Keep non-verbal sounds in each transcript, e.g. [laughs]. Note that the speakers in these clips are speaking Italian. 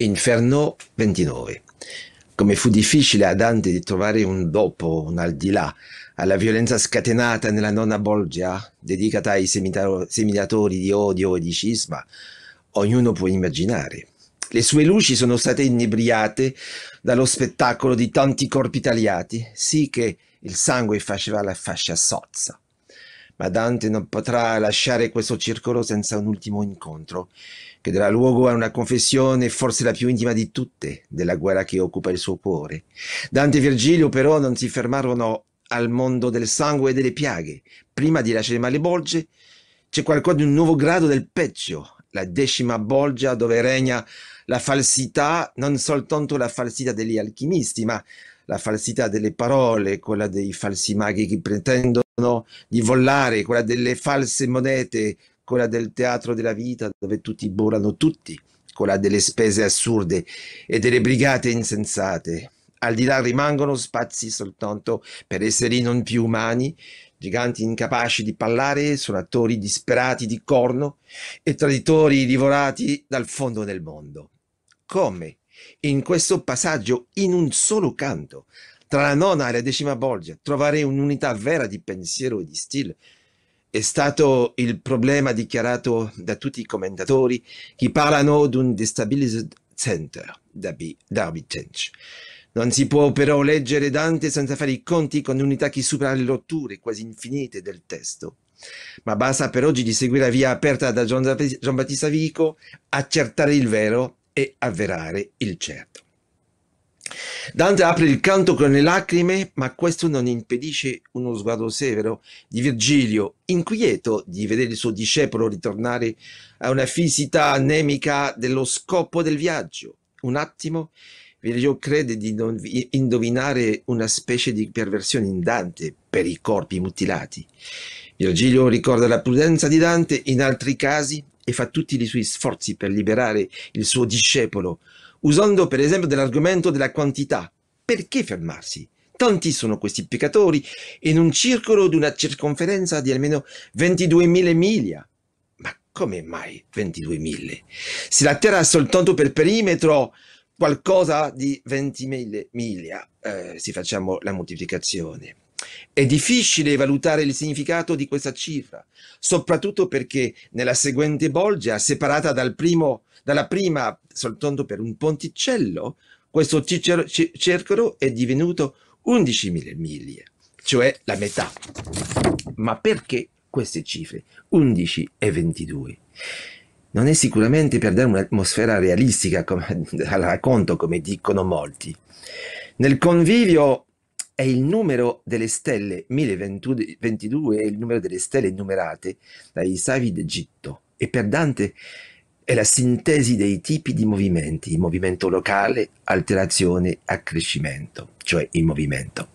Inferno 29. Come fu difficile a Dante di trovare un dopo, un al di là, alla violenza scatenata nella nonna Borgia, dedicata ai seminatori di odio e di scisma, ognuno può immaginare. Le sue luci sono state inebriate dallo spettacolo di tanti corpi tagliati, sì che il sangue faceva la fascia sozza. Ma Dante non potrà lasciare questo circolo senza un ultimo incontro che darà luogo a una confessione forse la più intima di tutte della guerra che occupa il suo cuore. Dante e Virgilio però non si fermarono al mondo del sangue e delle piaghe. Prima di lasciare male Bolge c'è qualcosa di un nuovo grado del peggio, la decima Bolgia dove regna la falsità, non soltanto la falsità degli alchimisti, ma la falsità delle parole, quella dei falsi maghi che pretendono di volare, quella delle false monete quella del teatro della vita dove tutti borano tutti, quella delle spese assurde e delle brigate insensate. Al di là rimangono spazi soltanto per esseri non più umani, giganti incapaci di parlare, suonatori disperati di corno e traditori divorati dal fondo del mondo. Come? In questo passaggio, in un solo canto, tra la nona e la decima Borgia, trovare un'unità vera di pensiero e di stile, è stato il problema dichiarato da tutti i commentatori che parlano di un destabilized center da Derby Change. Non si può però leggere Dante senza fare i conti con unità che supera le rotture quasi infinite del testo. Ma basta per oggi di seguire la via aperta da Gian Battista Vico, accertare il vero e avverare il certo. Dante apre il canto con le lacrime, ma questo non impedisce uno sguardo severo di Virgilio, inquieto di vedere il suo discepolo ritornare a una fisità anemica dello scopo del viaggio. Un attimo, Virgilio crede di indovinare una specie di perversione in Dante per i corpi mutilati. Virgilio ricorda la prudenza di Dante in altri casi e fa tutti i suoi sforzi per liberare il suo discepolo usando per esempio dell'argomento della quantità. Perché fermarsi? Tanti sono questi peccatori in un circolo di una circonferenza di almeno 22.000 miglia. Ma come mai 22.000? Se la Terra ha soltanto per perimetro qualcosa di 20.000 miglia, eh, se facciamo la moltiplicazione. È difficile valutare il significato di questa cifra, soprattutto perché nella seguente bolgia, separata dal primo dalla prima, soltanto per un ponticello, questo circolo è divenuto 11.000 miglia, cioè la metà. Ma perché queste cifre, 11 e 22? Non è sicuramente per dare un'atmosfera realistica come, [laughs] al racconto, come dicono molti. Nel convivio è il numero delle stelle, 1022 è il numero delle stelle numerate dai savi d'Egitto. E per Dante è la sintesi dei tipi di movimenti, il movimento locale, alterazione, accrescimento, cioè il movimento.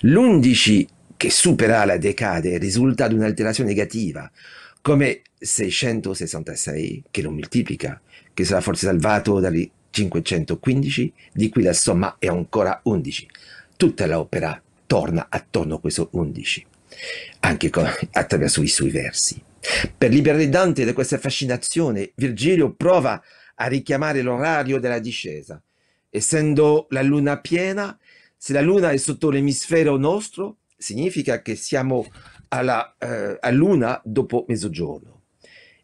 L'11 che supera la decade risulta ad un'alterazione negativa, come 666 che lo moltiplica, che sarà forse salvato dagli 515, di cui la somma è ancora 11. Tutta l'opera torna attorno a questo 11, anche con, attraverso i suoi versi. Per liberare Dante da questa fascinazione, Virgilio prova a richiamare l'orario della discesa. Essendo la luna piena, se la luna è sotto l'emisfero nostro, significa che siamo alla, eh, a luna dopo mezzogiorno.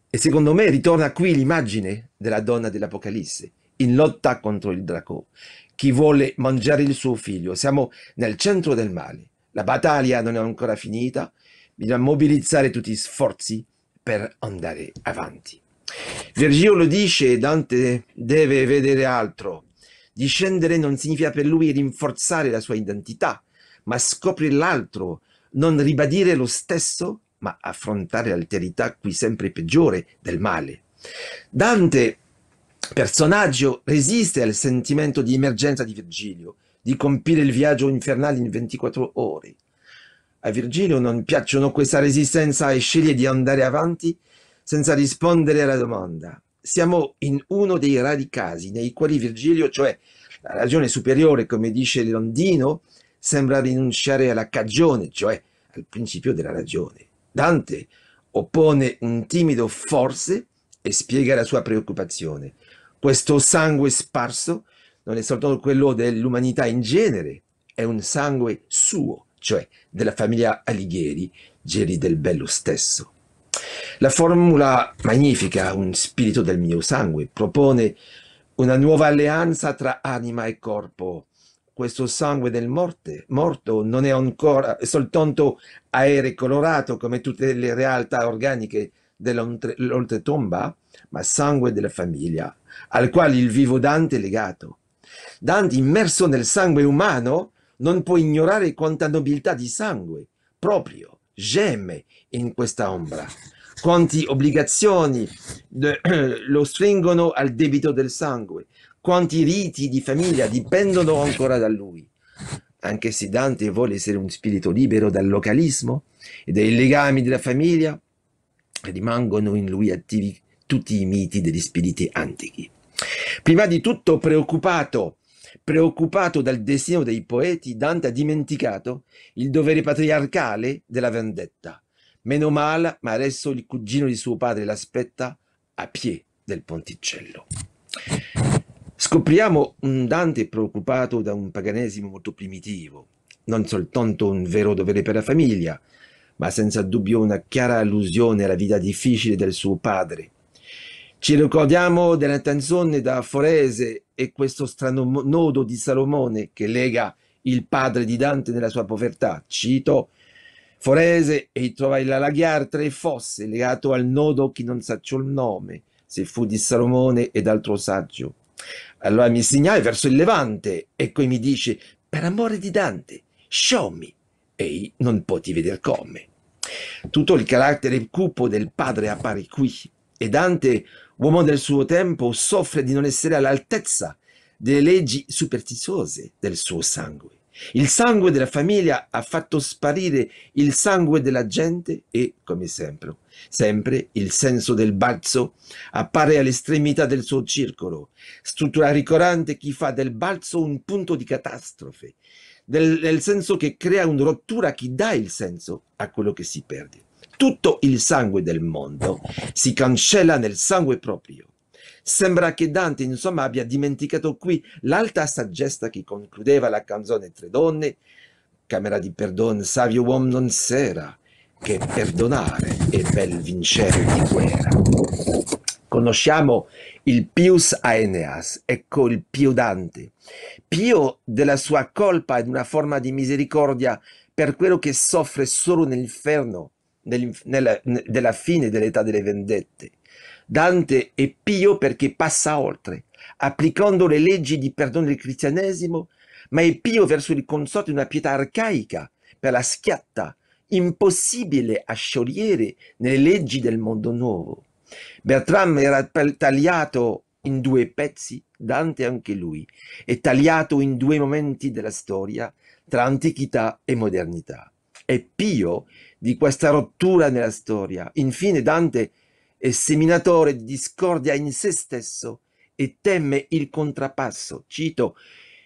E secondo me ritorna qui l'immagine della donna dell'Apocalisse, in lotta contro il draco, chi vuole mangiare il suo figlio. Siamo nel centro del male. La battaglia non è ancora finita, bisogna mobilizzare tutti gli sforzi per andare avanti. Virgilio lo dice, Dante deve vedere altro. Discendere non significa per lui rinforzare la sua identità, ma scoprire l'altro, non ribadire lo stesso, ma affrontare l'alterità qui sempre peggiore del male. Dante, personaggio, resiste al sentimento di emergenza di Virgilio, di compiere il viaggio infernale in 24 ore. A Virgilio non piacciono questa resistenza e sceglie di andare avanti senza rispondere alla domanda. Siamo in uno dei rari casi nei quali Virgilio, cioè la ragione superiore, come dice Londino, sembra rinunciare alla cagione, cioè al principio della ragione. Dante oppone un timido forse e spiega la sua preoccupazione. Questo sangue sparso non è soltanto quello dell'umanità in genere, è un sangue suo, cioè della famiglia Alighieri, Geri del Bello stesso. La formula magnifica, un spirito del mio sangue, propone una nuova alleanza tra anima e corpo. Questo sangue del morte, morto non è ancora soltanto aereo colorato come tutte le realtà organiche dell'oltretomba, ma sangue della famiglia, al quale il vivo Dante è legato. Dante, immerso nel sangue umano, non può ignorare quanta nobiltà di sangue proprio geme in questa ombra, quanti obbligazioni [clears throat] lo stringono al debito del sangue, quanti riti di famiglia dipendono ancora da lui. Anche se Dante vuole essere un spirito libero dal localismo e dai legami della famiglia, rimangono in lui attivi tutti i miti degli spiriti antichi. Prima di tutto preoccupato Preoccupato dal destino dei poeti, Dante ha dimenticato il dovere patriarcale della vendetta. Meno male, ma adesso il cugino di suo padre l'aspetta a piedi del ponticello. Scopriamo un Dante preoccupato da un paganesimo molto primitivo, non soltanto un vero dovere per la famiglia, ma senza dubbio una chiara allusione alla vita difficile del suo padre, ci ricordiamo della canzone da Forese e questo strano nodo di Salomone che lega il padre di Dante nella sua povertà. Cito Forese e trovai la laghiar tre fosse legato al nodo che non saccio il nome, se fu di Salomone ed altro saggio. Allora mi segnai verso il Levante e poi mi dice, per amore di Dante, sciommi, e non poti vedere come. Tutto il carattere cupo del padre appare qui e Dante uomo del suo tempo, soffre di non essere all'altezza delle leggi superstiziose del suo sangue. Il sangue della famiglia ha fatto sparire il sangue della gente e, come sempre, sempre il senso del balzo appare all'estremità del suo circolo, struttura ricorrente che fa del balzo un punto di catastrofe, del, nel senso che crea una rottura che dà il senso a quello che si perde tutto il sangue del mondo si cancella nel sangue proprio. Sembra che Dante, insomma, abbia dimenticato qui l'alta saggezza che concludeva la canzone Tre donne, camera di perdon, savio uomo non sera, che perdonare è bel vincere di guerra. Conosciamo il Pius Aeneas, ecco il Pio Dante. Pio della sua colpa ed una forma di misericordia per quello che soffre solo nell'inferno, nella, della fine dell'età delle vendette. Dante è pio perché passa oltre, applicando le leggi di perdono del cristianesimo, ma è pio verso il consorte di una pietà arcaica, per la schiatta, impossibile a sciogliere nelle leggi del mondo nuovo. Bertram era tagliato in due pezzi, Dante anche lui, è tagliato in due momenti della storia, tra antichità e modernità. E Pio di questa rottura nella storia. Infine Dante è seminatore di discordia in se stesso e teme il contrapasso. Cito,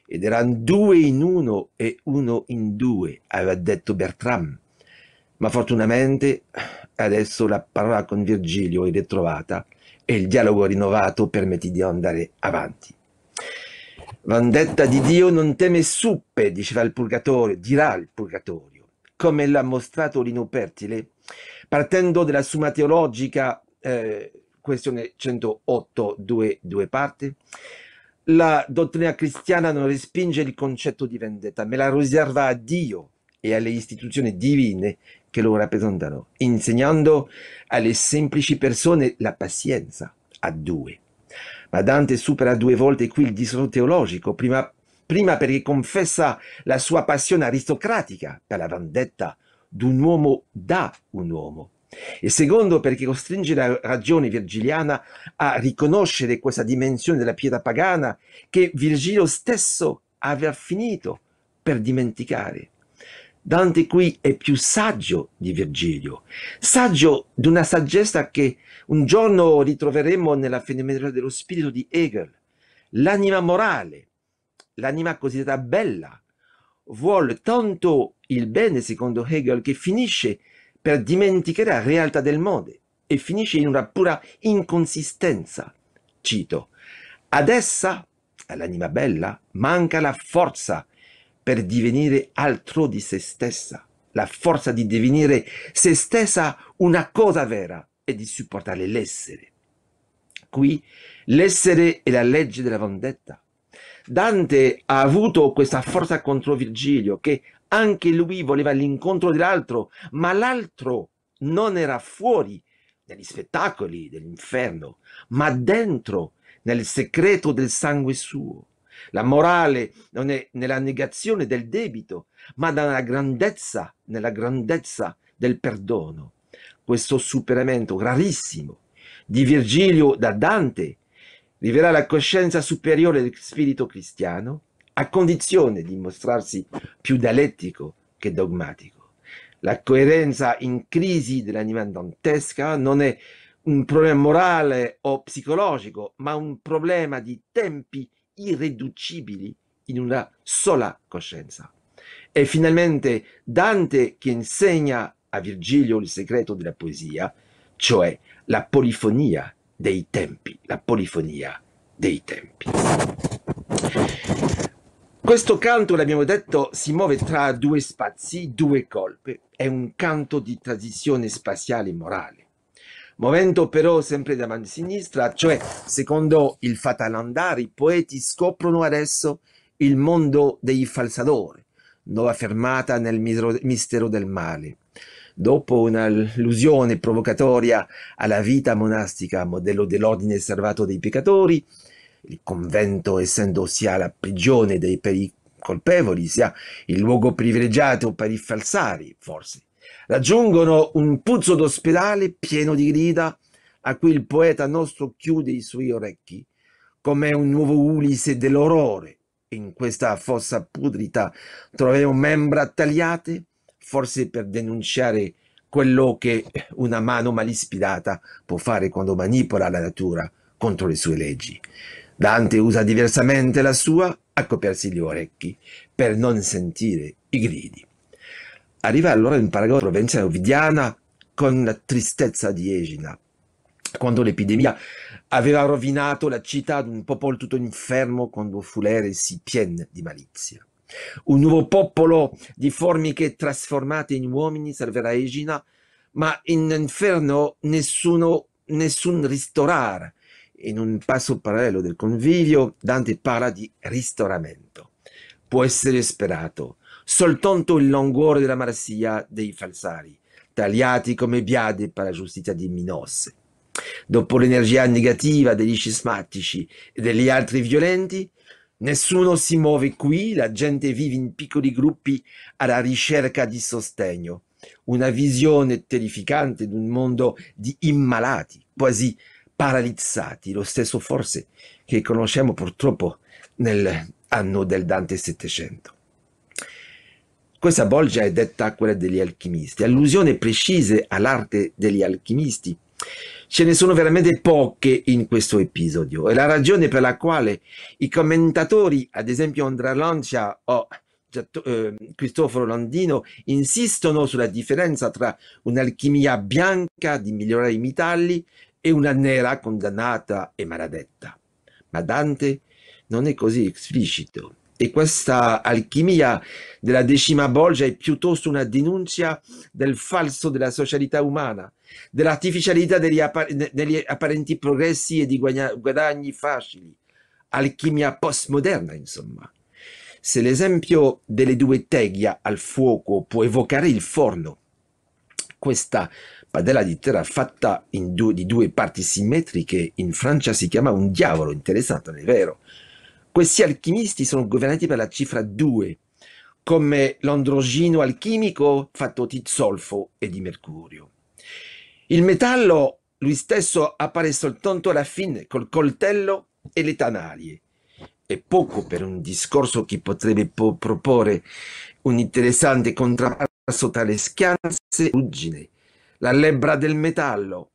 ed erano due in uno e uno in due, aveva detto Bertram. Ma fortunatamente adesso la parola con Virgilio è ritrovata e il dialogo rinnovato permette di andare avanti. Vendetta di Dio non teme suppe, diceva il purgatorio, dirà il purgatorio come l'ha mostrato Lino Pertile, partendo dalla Summa Teologica, eh, questione 108, due, due parti, la dottrina cristiana non respinge il concetto di vendetta, ma la riserva a Dio e alle istituzioni divine che lo rappresentano, insegnando alle semplici persone la pazienza a due. Ma Dante supera due volte qui il disordine teologico, prima prima perché confessa la sua passione aristocratica per la vendetta d'un uomo da un uomo, e secondo perché costringe la ragione virgiliana a riconoscere questa dimensione della pietà pagana che Virgilio stesso aveva finito per dimenticare. Dante qui è più saggio di Virgilio, saggio di una saggezza che un giorno ritroveremo nella fenomenologia dello spirito di Hegel, l'anima morale, l'anima cosiddetta bella vuole tanto il bene, secondo Hegel, che finisce per dimenticare la realtà del mondo e finisce in una pura inconsistenza. Cito, ad essa, all'anima bella, manca la forza per divenire altro di se stessa, la forza di divenire se stessa una cosa vera e di supportare l'essere. Qui l'essere è la legge della vendetta, Dante ha avuto questa forza contro Virgilio, che anche lui voleva l'incontro dell'altro, ma l'altro non era fuori dagli spettacoli dell'inferno, ma dentro, nel segreto del sangue suo. La morale non è nella negazione del debito, ma nella grandezza, nella grandezza del perdono. Questo superamento rarissimo di Virgilio da Dante viverà la coscienza superiore del spirito cristiano a condizione di mostrarsi più dialettico che dogmatico. La coerenza in crisi dell'anima dantesca non è un problema morale o psicologico, ma un problema di tempi irriducibili in una sola coscienza. È finalmente Dante che insegna a Virgilio il segreto della poesia, cioè la polifonia dei tempi, la polifonia dei tempi. Questo canto, l'abbiamo detto, si muove tra due spazi, due colpe, è un canto di transizione spaziale e morale. Movendo però sempre da mano sinistra, cioè secondo il Fatalandari, i poeti scoprono adesso il mondo dei falsadori, nuova fermata nel mistero del male dopo un'allusione provocatoria alla vita monastica modello dell'ordine servato dei peccatori, il convento essendo sia la prigione dei pericoli colpevoli, sia il luogo privilegiato per i falsari, forse. Raggiungono un puzzo d'ospedale pieno di grida a cui il poeta nostro chiude i suoi orecchi, come un nuovo Ulisse dell'orrore. In questa fossa pudrita troviamo membra tagliate, forse per denunciare quello che una mano mal ispirata può fare quando manipola la natura contro le sue leggi. Dante usa diversamente la sua a coprirsi gli orecchi per non sentire i gridi. Arriva allora in paragone provincia ovidiana con la tristezza di Egina, quando l'epidemia aveva rovinato la città di un popolo tutto infermo quando Fulere si pienne di malizia. Un nuovo popolo di formiche trasformate in uomini, salverà Egina, ma in inferno nessuno, nessun ristorar. In un passo parallelo del convivio, Dante parla di ristoramento. Può essere sperato soltanto il languore della marsia dei falsari, tagliati come biade per la giustizia di Minosse. Dopo l'energia negativa degli scismatici e degli altri violenti, Nessuno si muove qui, la gente vive in piccoli gruppi alla ricerca di sostegno. Una visione terrificante di un mondo di immalati, quasi paralizzati, lo stesso forse che conosciamo purtroppo nell'anno del Dante Settecento. Questa bolgia è detta quella degli alchimisti, allusione precise all'arte degli alchimisti ce ne sono veramente poche in questo episodio. E la ragione per la quale i commentatori, ad esempio Andrea Lancia o ehm, Cristoforo Landino, insistono sulla differenza tra un'alchimia bianca di migliorare i metalli e una nera condannata e maledetta. Ma Dante non è così esplicito. E questa alchimia della decima bolgia è piuttosto una denuncia del falso della socialità umana, dell'artificialità degli, appar- degli apparenti progressi e di guadagni, guadagni facili. Alchimia postmoderna, insomma. Se l'esempio delle due teglia al fuoco può evocare il forno, questa padella di terra fatta due, di due parti simmetriche in Francia si chiama un diavolo, interessante, non è vero? Questi alchimisti sono governati per la cifra 2, come l'androgino alchimico fatto di zolfo e di mercurio. Il metallo lui stesso appare soltanto alla fine col coltello e le tanaglie. È poco per un discorso che potrebbe po- proporre un interessante contrasto tra le schianze e ruggine, la lebbra del metallo,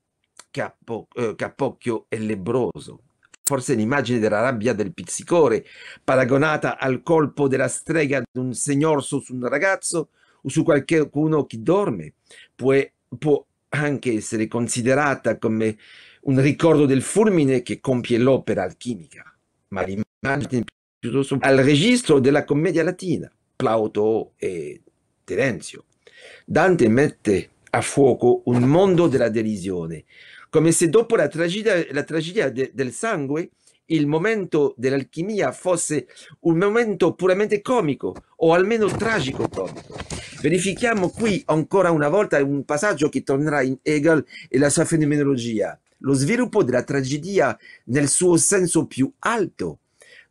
capocchio eh, e lebbroso, forse l'immagine della rabbia del pizzicore, paragonata al colpo della strega di un signorso su un ragazzo o su qualcuno che dorme, può, può anche essere considerata come un ricordo del fulmine che compie l'opera alchimica, ma l'immagine piuttosto al registro della commedia latina, Plauto e Terenzio. Dante mette a fuoco un mondo della derisione, come se dopo la tragedia, la tragedia de, del sangue il momento dell'alchimia fosse un momento puramente comico o almeno tragico comico. Verifichiamo qui ancora una volta un passaggio che tornerà in Hegel e la sua fenomenologia. Lo sviluppo della tragedia nel suo senso più alto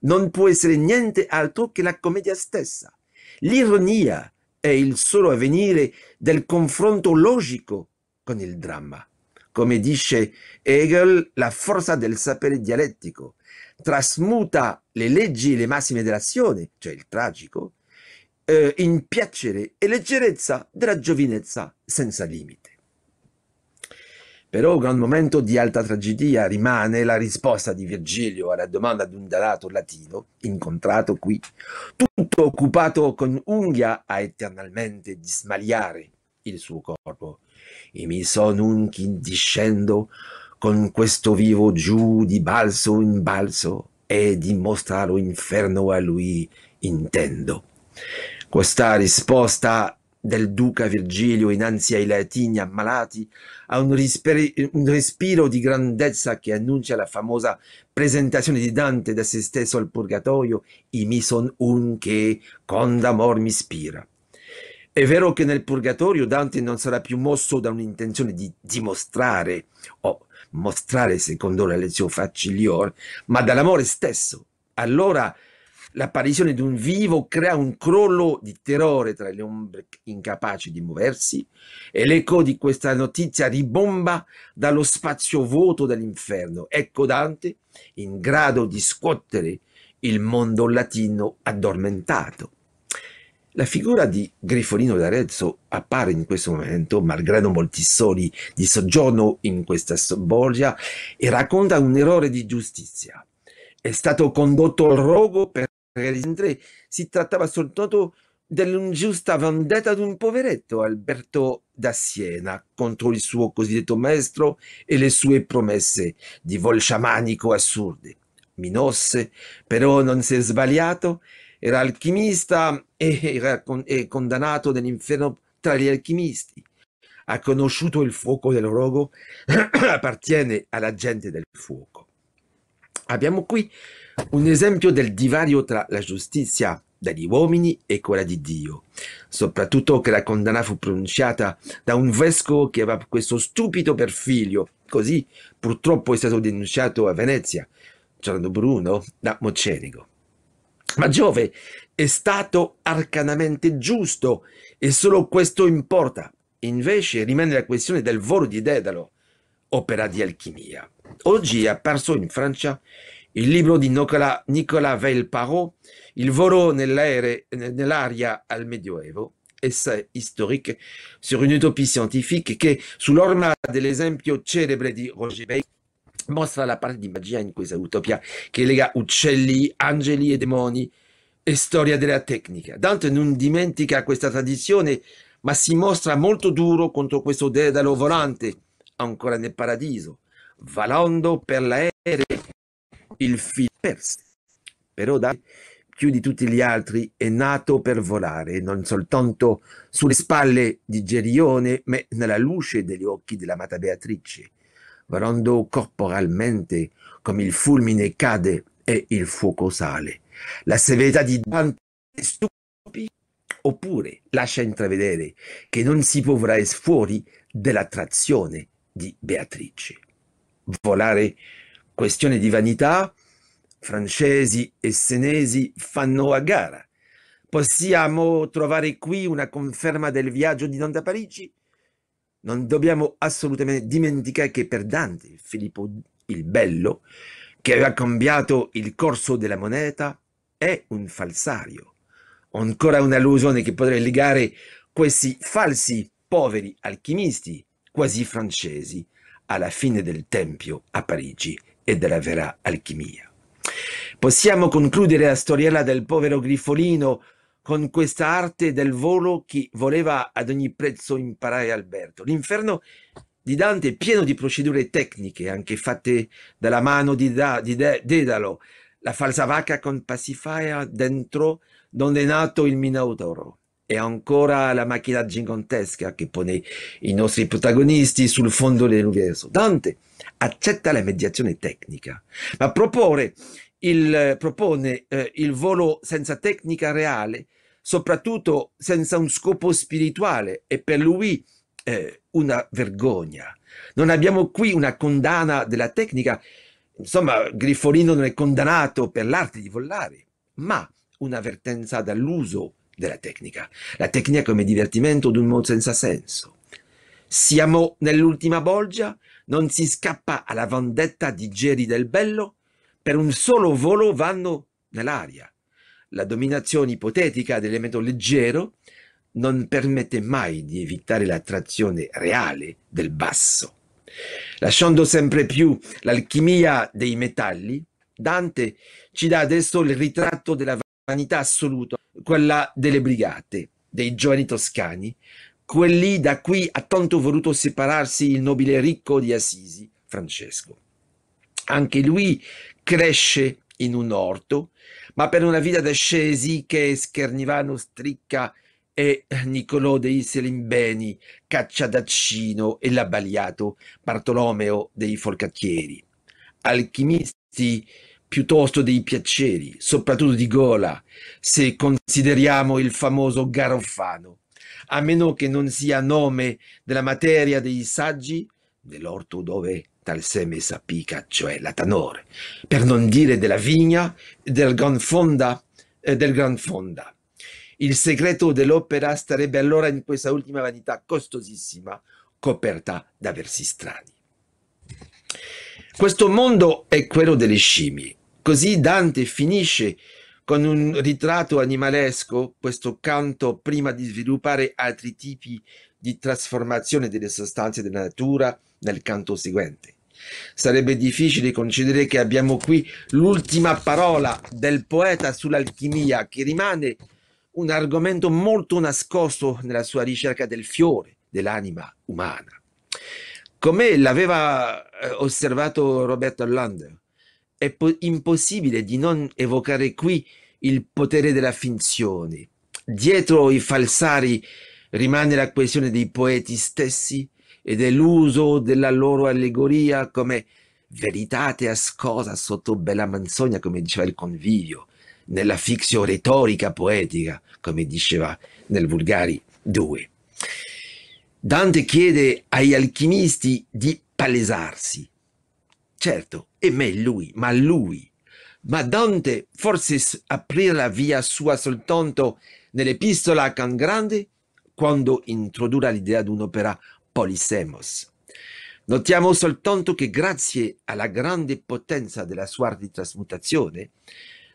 non può essere niente altro che la commedia stessa. L'ironia è il solo avvenire del confronto logico con il dramma come dice Hegel, la forza del sapere dialettico, trasmuta le leggi e le massime dell'azione, cioè il tragico, eh, in piacere e leggerezza della giovinezza senza limite. Però un gran momento di alta tragedia rimane la risposta di Virgilio alla domanda di un dalato latino, incontrato qui, tutto occupato con unghia a eternalmente dismagliare il suo corpo, e mi so nunc discendo con questo vivo giù di balzo in balzo e di mostrar inferno a lui intendo. Questa risposta del duca Virgilio innanzi ai latini ammalati ha un, un, respiro di grandezza che annuncia la famosa presentazione di Dante da se stesso al purgatorio, i mi son un che con d'amor mi ispira. È vero che nel purgatorio Dante non sarà più mosso da un'intenzione di dimostrare o mostrare secondo la lezione Facilior, ma dall'amore stesso. Allora l'apparizione di un vivo crea un crollo di terrore tra le ombre incapaci di muoversi e l'eco di questa notizia ribomba dallo spazio vuoto dell'inferno. Ecco Dante in grado di scuotere il mondo latino addormentato. La figura di Grifolino d'Arezzo appare in questo momento, malgrado molti soli di soggiorno in questa sobborgia, e racconta un errore di giustizia. È stato condotto al rogo per rendere si trattava soltanto dell'ingiusta vendetta di un poveretto, Alberto da Siena, contro il suo cosiddetto maestro e le sue promesse di volsciamanico assurde. Minosse, però, non si è sbagliato era alchimista e era con, e condannato nell'inferno tra gli alchimisti. Ha conosciuto il fuoco del rogo, [clears throat] appartiene alla gente del fuoco. Abbiamo qui un esempio del divario tra la giustizia degli uomini e quella di Dio, soprattutto che la condanna fu pronunciata da un vescovo che aveva questo stupido per figlio, così purtroppo è stato denunciato a Venezia, Giorgio Bruno da Mocenigo. Ma Giove è stato arcanamente giusto e solo questo importa. Invece rimane la questione del volo di Dedalo, opera di alchimia. Oggi è apparso in Francia il libro di Nicolas Nicola Velparot, Il volo nell'aria al Medioevo, essai historique sur une utopie scientifique che, sull'orma dell'esempio celebre di Roger Bacon, mostra la parte di magia in questa utopia che lega uccelli, angeli e demoni e storia della tecnica. Dante non dimentica questa tradizione, ma si mostra molto duro contro questo dedalo volante, ancora nel paradiso, valando per l'aereo il filo perso. Però Dante, più di tutti gli altri, è nato per volare, non soltanto sulle spalle di Gerione, ma nella luce degli occhi dell'amata Beatrice volando corporalmente come il fulmine cade e il fuoco sale. La severità di Dante è stupida, oppure lascia intravedere che non si potrà fuori dell'attrazione di Beatrice. Volare questione di vanità, francesi e senesi fanno a gara. Possiamo trovare qui una conferma del viaggio di Dante a Parigi? Non dobbiamo assolutamente dimenticare che per Dante Filippo il Bello, che aveva cambiato il corso della moneta, è un falsario. Ancora un'allusione che potrei legare questi falsi poveri alchimisti, quasi francesi, alla fine del Tempio a Parigi e della vera alchimia. Possiamo concludere la storiella del povero Grifolino con questa arte del volo che voleva ad ogni prezzo imparare Alberto. L'inferno di Dante è pieno di procedure tecniche, anche fatte dalla mano di, da, di de, Dedalo, la falsavaca con Pacifaia dentro, dove è nato il Minotauro. E ancora la macchina gigantesca che pone i nostri protagonisti sul fondo dell'universo. Dante accetta la mediazione tecnica, ma propone il, eh, propone eh, il volo senza tecnica reale, soprattutto senza un scopo spirituale è per lui eh, una vergogna. Non abbiamo qui una condanna della tecnica, insomma Grifolino non è condannato per l'arte di volare, ma un'avvertenza dall'uso della tecnica, la tecnica come divertimento d'un mondo senza senso. Siamo nell'ultima bolgia, non si scappa alla vendetta di Geri del Bello, per un solo volo vanno nell'aria. La dominazione ipotetica dell'elemento leggero non permette mai di evitare l'attrazione reale del basso. Lasciando sempre più l'alchimia dei metalli, Dante ci dà adesso il ritratto della vanità assoluta, quella delle brigate, dei giovani toscani, quelli da cui ha tanto voluto separarsi il nobile ricco di Assisi, Francesco. Anche lui cresce in un orto, ma per una vita d'ascesi che Schernivano Stricca e Niccolò dei Selimbeni, Cacciadaccino e l'abbagliato Bartolomeo dei Forcacchieri, alchimisti piuttosto dei piaceri, soprattutto di gola, se consideriamo il famoso Garofano, a meno che non sia nome della materia dei saggi dell'orto dove dal seme sapica, cioè la tanore, per non dire della vigna, del gran fonda, eh, del gran fonda. Il segreto dell'opera starebbe allora in questa ultima vanità costosissima, coperta da versi strani. Questo mondo è quello delle scimmie. Così Dante finisce con un ritratto animalesco questo canto prima di sviluppare altri tipi di trasformazione delle sostanze della natura, nel canto seguente. Sarebbe difficile concedere che abbiamo qui l'ultima parola del poeta sull'alchimia, che rimane un argomento molto nascosto nella sua ricerca del fiore, dell'anima umana. Come l'aveva eh, osservato Roberto Lander, è po- impossibile di non evocare qui il potere della finzione. Dietro i falsari rimane la questione dei poeti stessi ed è l'uso della loro allegoria come veritate ascosa sotto bella menzogna, come diceva il convivio, nella fictio retorica poetica, come diceva nel Vulgari 2. Dante chiede agli alchimisti di palesarsi. Certo, e me lui, ma lui. Ma Dante forse aprì la via sua soltanto nell'epistola a Can Grande quando introdurrà l'idea di un'opera Polisemos. Notiamo soltanto che grazie alla grande potenza della sua di trasmutazione,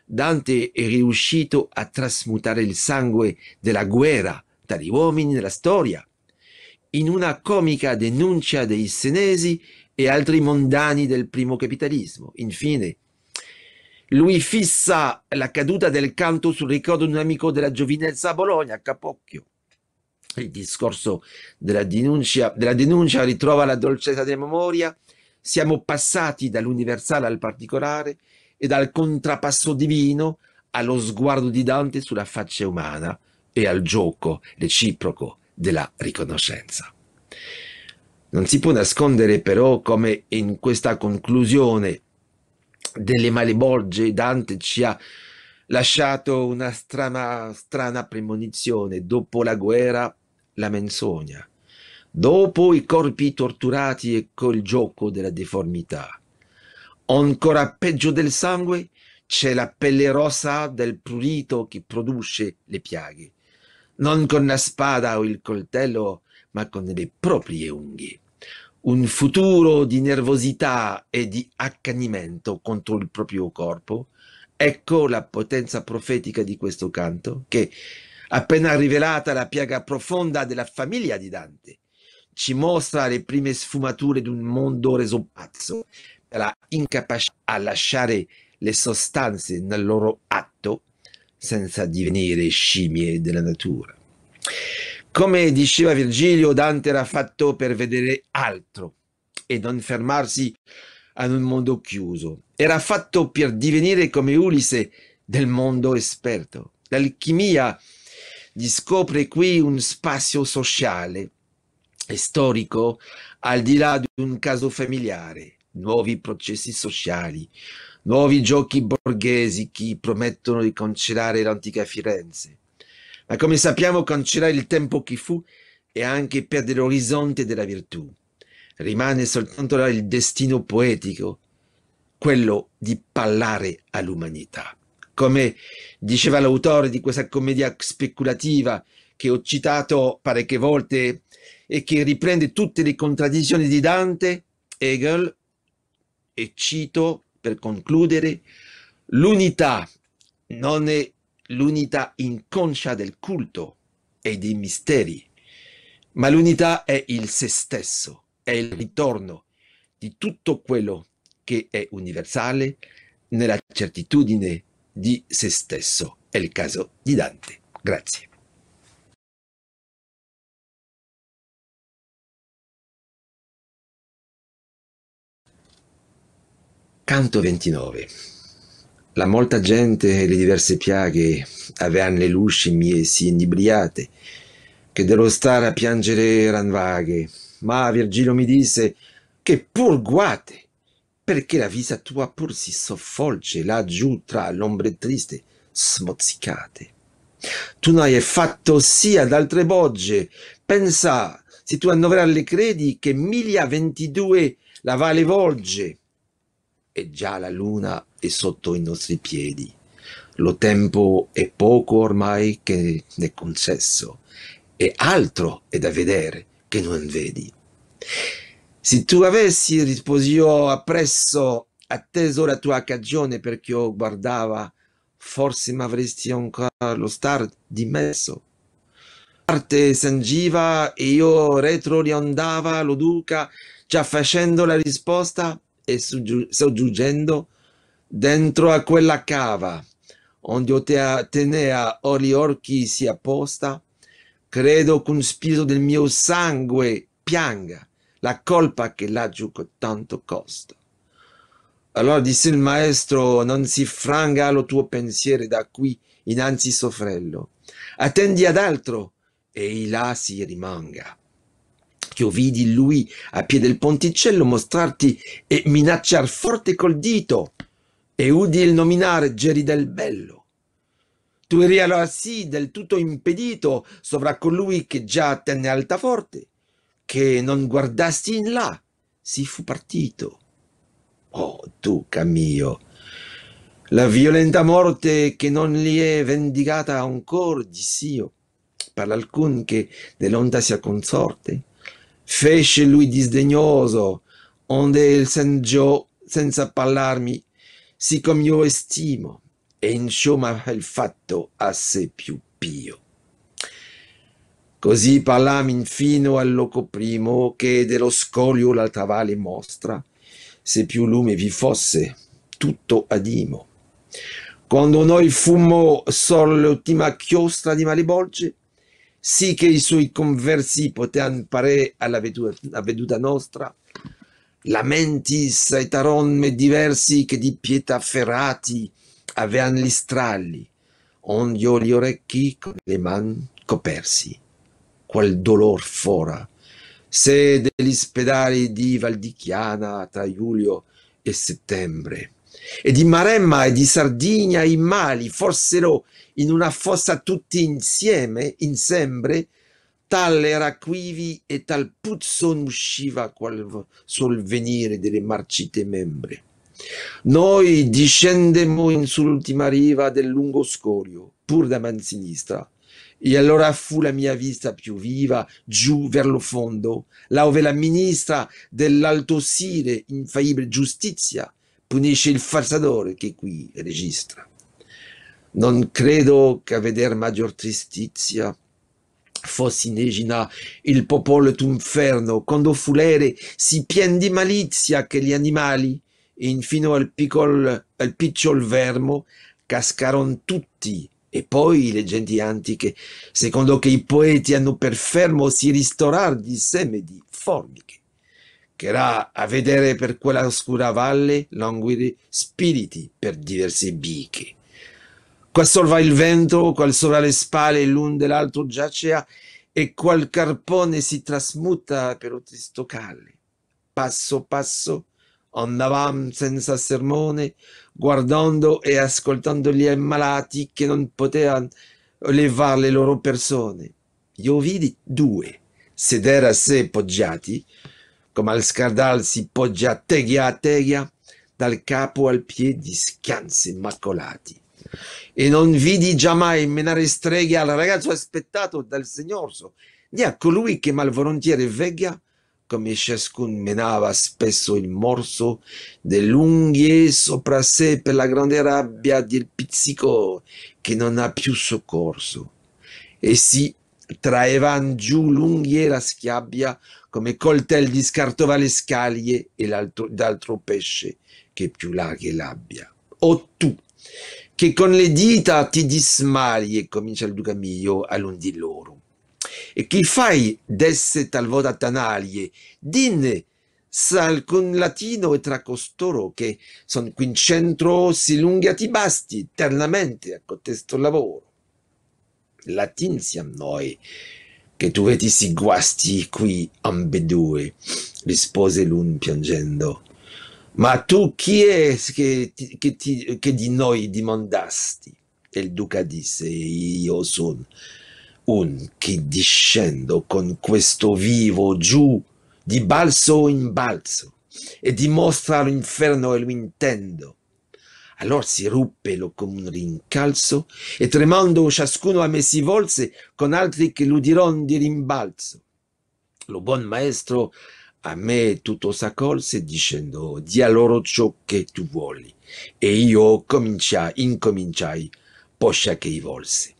Dante è riuscito a trasmutare il sangue della guerra tra gli uomini nella storia, in una comica denuncia dei senesi e altri mondani del primo capitalismo. Infine, lui fissa la caduta del canto sul ricordo di un amico della giovinezza a Bologna, Capocchio il discorso della denuncia, della denuncia ritrova la dolcezza della memoria, siamo passati dall'universale al particolare e dal contrapasso divino allo sguardo di Dante sulla faccia umana e al gioco reciproco della riconoscenza. Non si può nascondere però come in questa conclusione delle malebolge Dante ci ha lasciato una strana, strana premonizione. Dopo la guerra la menzogna, dopo i corpi torturati e col gioco della deformità. Ancora peggio del sangue c'è la pelle rossa del prurito che produce le piaghe, non con la spada o il coltello, ma con le proprie unghie. Un futuro di nervosità e di accanimento contro il proprio corpo. Ecco la potenza profetica di questo canto che appena rivelata la piaga profonda della famiglia di Dante, ci mostra le prime sfumature di un mondo reso pazzo dalla incapacità a lasciare le sostanze nel loro atto senza divenire scimmie della natura. Come diceva Virgilio, Dante era fatto per vedere altro e non fermarsi ad un mondo chiuso. Era fatto per divenire come Ulisse del mondo esperto. L'alchimia gli scopre qui un spazio sociale e storico al di là di un caso familiare, nuovi processi sociali, nuovi giochi borghesi che promettono di cancellare l'antica Firenze. Ma come sappiamo, cancellare il tempo che fu è anche perdere l'orizzonte della virtù. Rimane soltanto là il destino poetico, quello di parlare all'umanità come diceva l'autore di questa commedia speculativa che ho citato parecchie volte e che riprende tutte le contraddizioni di Dante, Hegel, e cito per concludere, l'unità non è l'unità inconscia del culto e dei misteri, ma l'unità è il se stesso, è il ritorno di tutto quello che è universale nella certitudine di se stesso. È il caso di Dante. Grazie. Canto 29 La molta gente e le diverse piaghe avean le luci mie sì inebriate, che dello stare a piangere eran vaghe. Ma Virgilio mi disse che pur guate perché la vita tua pur si soffolge laggiù tra l'ombre triste smozzicate. Tu non hai fatto sì ad altre bogge, pensa se tu a le credi che miglia 22 la valle volge e già la luna è sotto i nostri piedi. Lo tempo è poco ormai che ne è concesso e altro è da vedere che non vedi. Se tu avessi, risposi io, appresso atteso la tua cagione perché io guardava, forse mi avresti ancora lo star dimesso. Parte sangiva e io retro riondava lo duca, già facendo la risposta e soggiungendo dentro a quella cava, onde io te tenea o gli orchi si apposta, credo che un spirito del mio sangue pianga la colpa che laggiù tanto costa. Allora disse il maestro, non si franga lo tuo pensiero da qui innanzi soffrello. Attendi ad altro e là si rimanga. Io vidi lui a piè del ponticello mostrarti e minacciar forte col dito e udi il nominare Geri del Bello. Tu eri allora sì del tutto impedito sovra colui che già tenne alta forte che non guardasti in là, si fu partito. Oh, duca mio, la violenta morte che non gli è vendicata ancora di Sio, per l'alcun che dell'onda sia consorte, fece lui disdegnoso, onde il sengio, senza parlarmi, siccome io estimo, e insomma il fatto a sé più pio. Così parlam infino al loco primo che dello scoglio l'alta valle mostra, se più lume vi fosse, tutto adimo. Quando noi fummo sol l'ultima chiostra di Malebolge, sì che i suoi conversi potean parere alla veduta, veduta nostra, lamenti e taronme diversi che di pietà ferrati avean gli stralli, ondio gli orecchi con le mani copersi quel dolor fora. Se degli spedali di Valdichiana tra luglio e settembre, e di Maremma e di Sardegna i mali fossero in una fossa tutti insieme, insembre, tal era quivi e tal puzzo usciva qual venire delle marcite membre. Noi discendemmo in sull'ultima riva del lungo scorio, pur da man sinistra, e allora fu la mia vista più viva giù verso fondo, là dove la ministra dell'alto sire infaibile giustizia punisce il falsatore che qui registra. Non credo che a veder maggior tristizia fosse in Egina il popolo t'inferno, quando fu l'ere si pien di malizia che gli animali, e infino al, piccol, al picciol vermo, cascaron tutti e poi le genti antiche, secondo che i poeti hanno per fermo si ristorar di seme di formiche, che era a vedere per quella oscura valle languire spiriti per diverse biche. Qua sorva il vento, qual sovra le spalle l'un dell'altro giacea, e qual carpone si trasmuta per lo tristo calle. Passo passo Andavam senza sermone, guardando e ascoltando gli ammalati che non potevano levare le loro persone. Io vidi due, sedere a sé poggiati, come al scardal si poggia teghia a teghia, dal capo al piedi schianze immacolati. E non vidi giammai menare streghe al ragazzo aspettato dal Signor, né a colui che malvolontieri veglia come ciascun menava spesso il morso dell'unghie sopra sé per la grande rabbia del pizzico che non ha più soccorso. E si traevan giù l'unghie la schiabbia come coltel di scartova le scaglie e l'altro, d'altro pesce che più che l'abbia. O tu, che con le dita ti dismali, e comincia il duca mio a lun di loro e che fai d'esse talvolta tanaglie, dinne sa alcun latino è tra costoro che son qui in centro si ti basti eternamente a cotesto ecco, lavoro. Latin siamo noi, che tu vedi si guasti qui ambedue, rispose l'un piangendo. Ma tu chi è che, che, ti, che di noi dimandasti? E il duca disse, io sono un che discendo con questo vivo giù di balzo in balzo e dimostra l'inferno e lo intendo. Allora si ruppelo come un rincalzo e tremando ciascuno a me si volse con altri che l'udiron di rimbalzo. Lo buon maestro a me tutto s'accolse dicendo di a loro ciò che tu vuoi e io comincia, incominciai poscia che i volse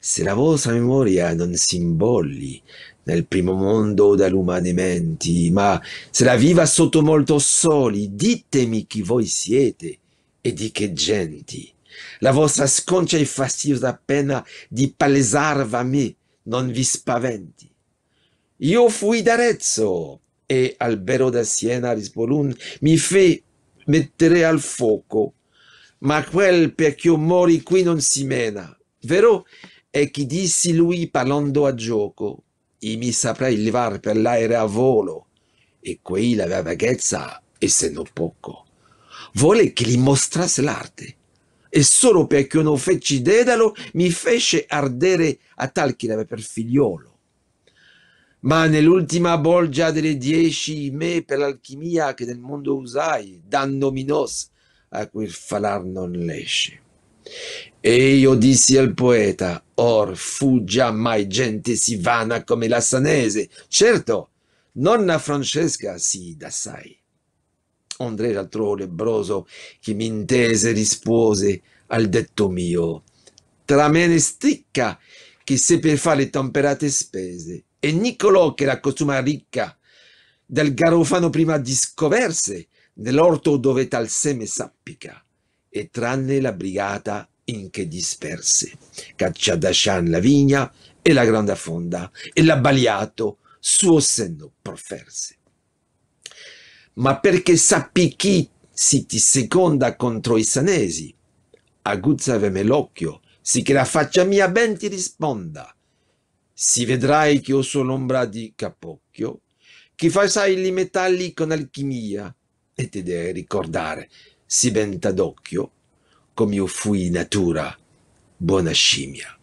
se la vostra memoria non si s'imbolli nel primo mondo dall'umane menti, ma se la viva sotto molto soli, ditemi chi voi siete e di che genti. La vostra sconcia e fastidiosa pena di palesarvi a me non vi spaventi. Io fui d'Arezzo e Albero da Siena Rispolun mi fe mettere al fuoco, ma quel perché io mori qui non si mena, vero? e chi dissi lui parlando a gioco, i mi saprei levar per l'aere a volo, e quei la mia vaghezza, essendo poco. Vole che gli mostrasse l'arte, e solo perché non feci dedalo mi fece ardere a tal che l'aveva per figliolo. Ma nell'ultima bolgia delle dieci me per l'alchimia che nel mondo usai, danno minos a cui falar non l'esce. E io dissi al poeta, or fu già mai gente si vana come la sanese. Certo, nonna Francesca sì, da sai. Andrea l'altro lebroso, che m'intese rispose al detto mio, tra me ne menesticca che seppe fare le temperate spese, e Niccolò che la costuma ricca, del garofano prima discoverse, nell'orto dove tal seme s'appica e tranne la brigata in che disperse, cacciata Shan la vigna e la grande fonda, e l'abbaliato suo senno proferse. Ma perché sappi chi si ti seconda contro i sanesi? Aguzzaveme l'occhio, sì che la faccia mia ben ti risponda. Si vedrai che ho solo l'ombra di Capocchio, che fa sai li metalli con alchimia, e ti devi ricordare si benta d'occhio, come io fui in natura, buona scimmia.